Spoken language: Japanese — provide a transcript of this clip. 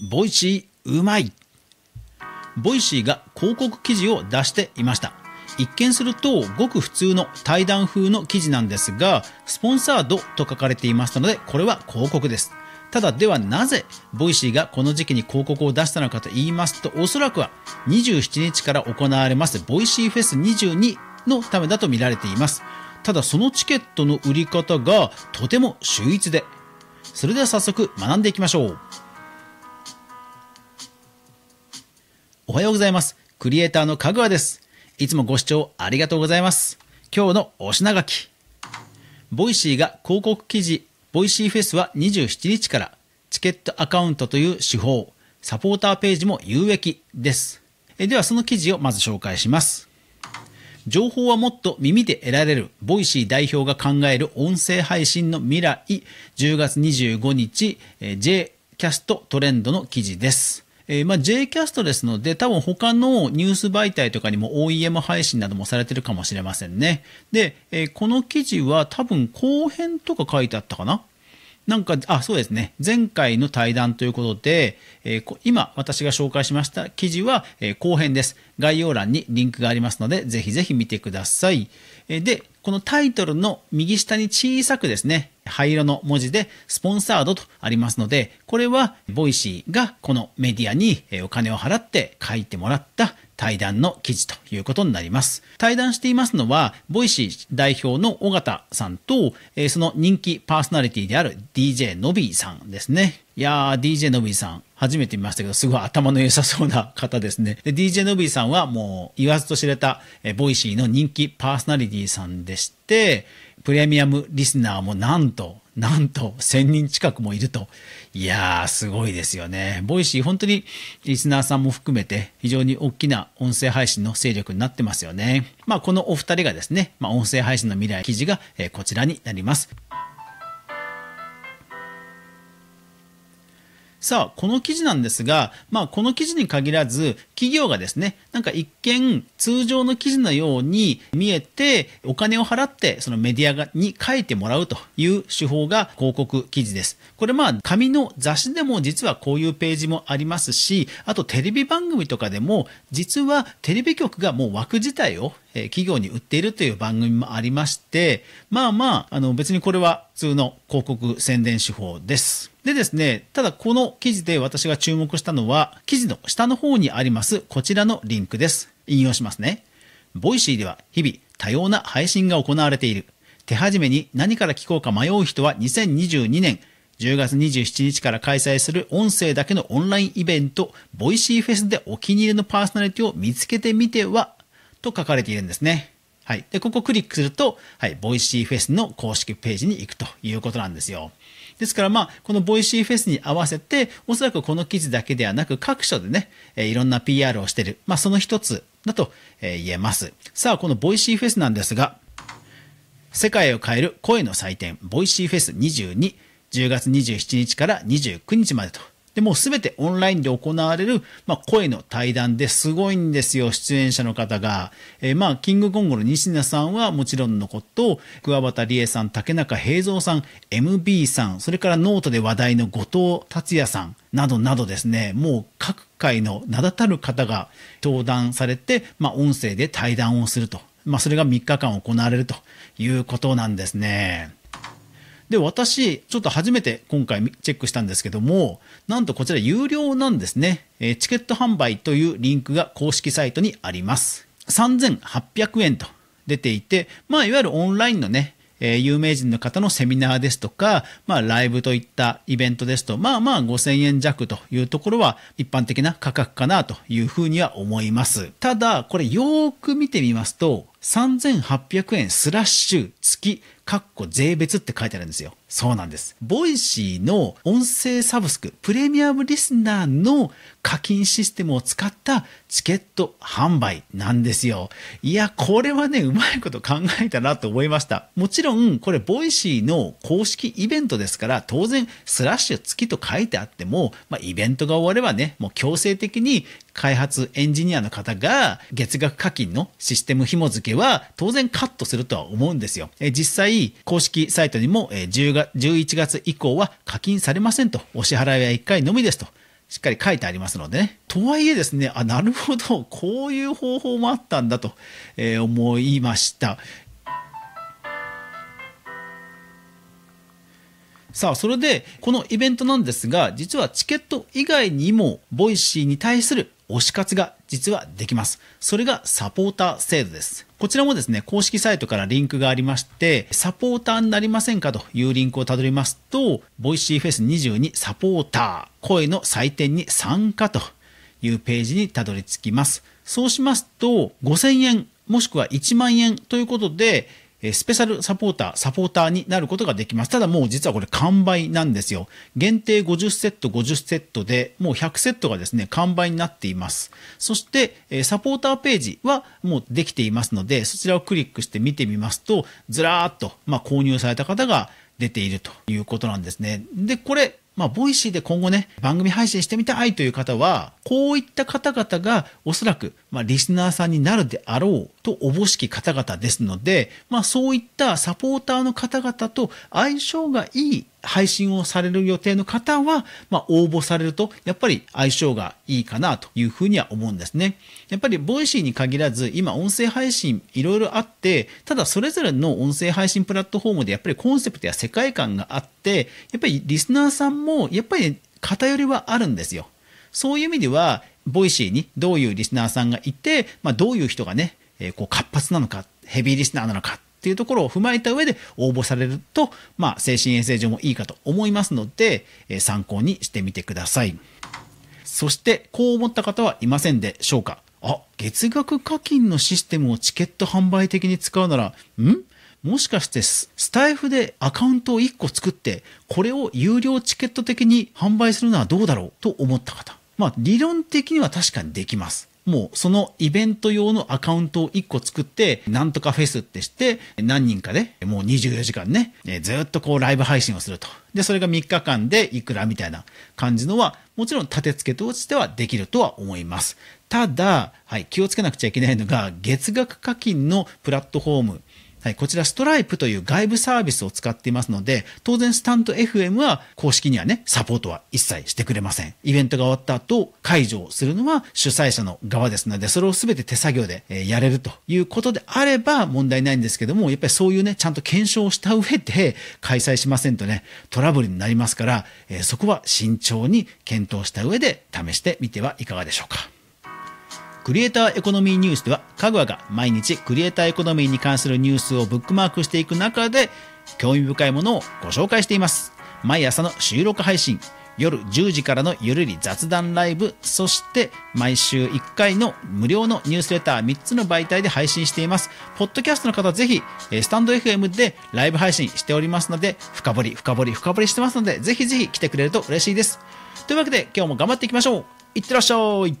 ボイシーうまいボイシーが広告記事を出していました一見するとごく普通の対談風の記事なんですがスポンサードと書かれていましたのでこれは広告ですただではなぜボイシーがこの時期に広告を出したのかと言いますとおそらくは27日から行われますボイシーフェス22のためだと見られていますただそのチケットの売り方がとても秀逸でそれでは早速学んでいきましょうおはようございます。クリエイターのかぐわです。いつもご視聴ありがとうございます。今日のお品書き。ボイシーが広告記事、ボイシーフェスは27日から、チケットアカウントという手法、サポーターページも有益です。えではその記事をまず紹介します。情報はもっと耳で得られる、ボイシー代表が考える音声配信の未来、10月25日、J キャストトレンドの記事です。えー、まあ、Jcast ですので、多分他のニュース媒体とかにも OEM 配信などもされてるかもしれませんね。で、えー、この記事は多分後編とか書いてあったかななんか、あ、そうですね。前回の対談ということで、えー、今私が紹介しました記事は、えー、後編です。概要欄にリンクがありますので、ぜひぜひ見てください。えー、で、このタイトルの右下に小さくですね、灰色の文字でスポンサードとありますので、これはボイシーがこのメディアにお金を払って書いてもらった対談の記事ということになります。対談していますのは、ボイシー代表の尾形さんと、えー、その人気パーソナリティである DJ のびーさんですね。いやー、DJ のびーさん、初めて見ましたけど、すごい頭の良さそうな方ですね。で、DJ のびーさんはもう言わずと知れた、えボイシーの人気パーソナリティさんでして、プレミアムリスナーもなんとなんと1000人近くもいると。いやー、すごいですよね。ボイシー、本当にリスナーさんも含めて非常に大きな音声配信の勢力になってますよね。まあ、このお二人がですね、まあ、音声配信の未来記事が、えこちらになります。さあ、この記事なんですが、まあ、この記事に限らず、企業がですね、なんか一見、通常の記事のように見えて、お金を払って、そのメディアに書いてもらうという手法が広告記事です。これまあ、紙の雑誌でも実はこういうページもありますし、あとテレビ番組とかでも、実はテレビ局がもう枠自体をえ企業に売っているという番組もありまして、まあまあ、あの別にこれは普通の広告宣伝手法です。でですね、ただこの記事で私が注目したのは、記事の下の方にありますこちらのリンクです。引用しますね。ボイシーでは日々多様な配信が行われている。手始めに何から聞こうか迷う人は2022年10月27日から開催する音声だけのオンラインイベント、ボイシーフェスでお気に入りのパーソナリティを見つけてみてはと書かれているんですね。はい。で、ここをクリックすると、はい、ボイシーフェスの公式ページに行くということなんですよ。ですからまあ、このボイシーフェスに合わせて、おそらくこの記事だけではなく各所でね、えいろんな PR をしてる。まあ、その一つだと、え言えます。さあ、このボイシーフェスなんですが、世界を変える声の祭典、ボイシーフェス22、10月27日から29日までとで、もうすべてオンラインで行われる、まあ、声の対談ですごいんですよ、出演者の方が。えー、まあ、キングコングの西名さんはもちろんのこと、桑畑理恵さん、竹中平蔵さん、MB さん、それからノートで話題の後藤達也さん、などなどですね、もう各界の名だたる方が登壇されて、まあ、音声で対談をすると。まあ、それが3日間行われるということなんですね。で、私、ちょっと初めて今回チェックしたんですけども、なんとこちら有料なんですね。えチケット販売というリンクが公式サイトにあります。3800円と出ていて、まあ、いわゆるオンラインのね、え有名人の方のセミナーですとか、まあ、ライブといったイベントですと、まあまあ5000円弱というところは一般的な価格かなというふうには思います。ただ、これよーく見てみますと、3800円スラッシュ月、かっこ税別って書いてあるんですよ。そうなんです。ボイシーの音声サブスク、プレミアムリスナーの課金システムを使ったチケット販売なんですよ。いや、これはね、うまいこと考えたなと思いました。もちろん、これボイシーの公式イベントですから、当然、スラッシュ月と書いてあっても、まあ、イベントが終わればね、もう強制的に開発エンジニアの方が月額課金のシステム紐付けは当然カットするとは思うんですよ。え実際、公式サイトにも10月11月以降は課金されませんと。お支払いは1回のみですと。しっかり書いてありますのでね。とはいえですね、あ、なるほど、こういう方法もあったんだと、え思いました。さあ、それで、このイベントなんですが、実はチケット以外にも、ボイシーに対する推し活が実はできます。それがサポーター制度です。こちらもですね、公式サイトからリンクがありまして、サポーターになりませんかというリンクをたどりますと、ボイシーフェス22サポーター、声の祭典に参加というページにたどり着きます。そうしますと、5000円もしくは1万円ということで、えスペシャルサポーター、サポーターになることができます。ただもう実はこれ完売なんですよ。限定50セット、50セットで、もう100セットがですね、完売になっています。そして、えサポーターページはもうできていますので、そちらをクリックして見てみますと、ずらーっと、まあ、購入された方が出ているということなんですね。で、これ、まあ、ボイシーで今後ね、番組配信してみたいという方は、こういった方々がおそらく、まあ、リスナーさんになるであろうとおぼしき方々ですので、まあ、そういったサポーターの方々と相性がいい配信をされる予定の方は、まあ、応募されると、やっぱり相性がいいかなというふうには思うんですね。やっぱり、ボイシーに限らず、今、音声配信いろいろあって、ただ、それぞれの音声配信プラットフォームで、やっぱりコンセプトや世界観があって、やっぱりリスナーさんも、やっぱり偏りはあるんですよ。そういう意味では、ボイシーにどういうリスナーさんがいて、まあ、どういう人がね、えー、こう活発なのか、ヘビーリスナーなのかっていうところを踏まえた上で応募されると、まあ、精神衛生上もいいかと思いますので、えー、参考にしてみてください。そして、こう思った方はいませんでしょうかあ、月額課金のシステムをチケット販売的に使うなら、んもしかしてスタイフでアカウントを1個作って、これを有料チケット的に販売するのはどうだろうと思った方。まあ、理論的には確かにできます。もうそのイベント用のアカウントを1個作って、なんとかフェスってして、何人かで、もう24時間ね、ずっとこうライブ配信をすると。で、それが3日間でいくらみたいな感じのは、もちろん立て付けとしてはできるとは思います。ただ、はい、気をつけなくちゃいけないのが、月額課金のプラットフォームはい、こちらストライプという外部サービスを使っていますので、当然スタント FM は公式にはね、サポートは一切してくれません。イベントが終わった後、解除をするのは主催者の側ですので、それを全て手作業でやれるということであれば問題ないんですけども、やっぱりそういうね、ちゃんと検証した上で開催しませんとね、トラブルになりますから、そこは慎重に検討した上で試してみてはいかがでしょうか。クリエイターエコノミーニュースでは、かぐわが毎日クリエイターエコノミーに関するニュースをブックマークしていく中で、興味深いものをご紹介しています。毎朝の収録配信、夜10時からのゆるり雑談ライブ、そして毎週1回の無料のニュースレター3つの媒体で配信しています。ポッドキャストの方ぜひ、スタンド FM でライブ配信しておりますので、深掘り、深掘り、深掘りしてますので、ぜひぜひ来てくれると嬉しいです。というわけで今日も頑張っていきましょういってらっしゃい